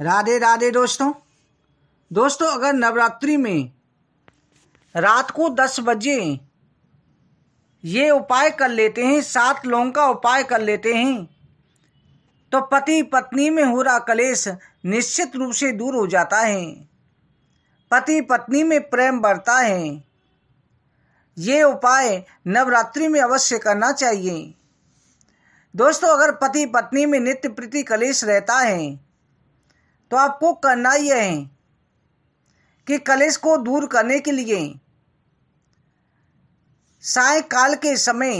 राधे राधे दोस्तों दोस्तों अगर नवरात्रि में रात को दस बजे ये उपाय कर लेते हैं सात लोगों का उपाय कर लेते हैं तो पति पत्नी में हो रहा कलेश निश्चित रूप से दूर हो जाता है पति पत्नी में प्रेम बढ़ता है ये उपाय नवरात्रि में अवश्य करना चाहिए दोस्तों अगर पति पत्नी में नित्य प्रति कलेश रहता है तो आपको करना यह है कि कलेश को दूर करने के लिए सायकाल के समय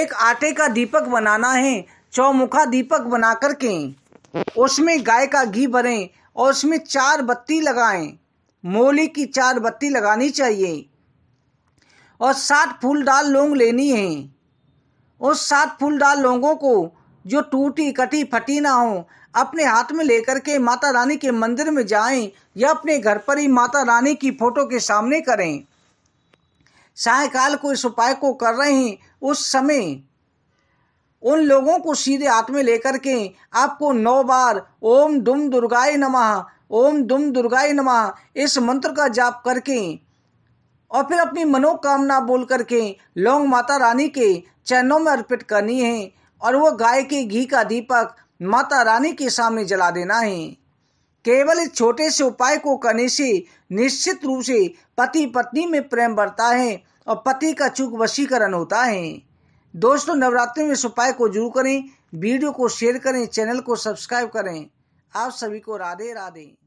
एक आटे का दीपक बनाना है चौमुखा दीपक बना करके उसमें गाय का घी भरें और उसमें चार बत्ती लगाएं मोली की चार बत्ती लगानी चाहिए और सात फूलदार लोंग लेनी है उस सात फूलदार लोंगों को जो टूटी कटी फटी ना हो अपने हाथ में लेकर के माता रानी के मंदिर में जाएं या अपने घर पर ही माता रानी की फोटो के सामने करें सायकाल को इस उपाय को कर रहे हैं उस समय उन लोगों को सीधे हाथ में लेकर के आपको नौ बार ओम दुम दुर्गाय नमः ओम दुम दुर्गाय नमः इस मंत्र का जाप करके और फिर अपनी मनोकामना बोल करके लौंग माता रानी के चरणों में अर्पित करनी है और वो गाय के घी का दीपक माता रानी के सामने जला देना है केवल इस छोटे से उपाय को करने से निश्चित रूप से पति पत्नी में प्रेम बढ़ता है और पति का चूक वशीकरण होता है दोस्तों नवरात्रि में इस उपाय को जरूर करें वीडियो को शेयर करें चैनल को सब्सक्राइब करें आप सभी को राधे राधे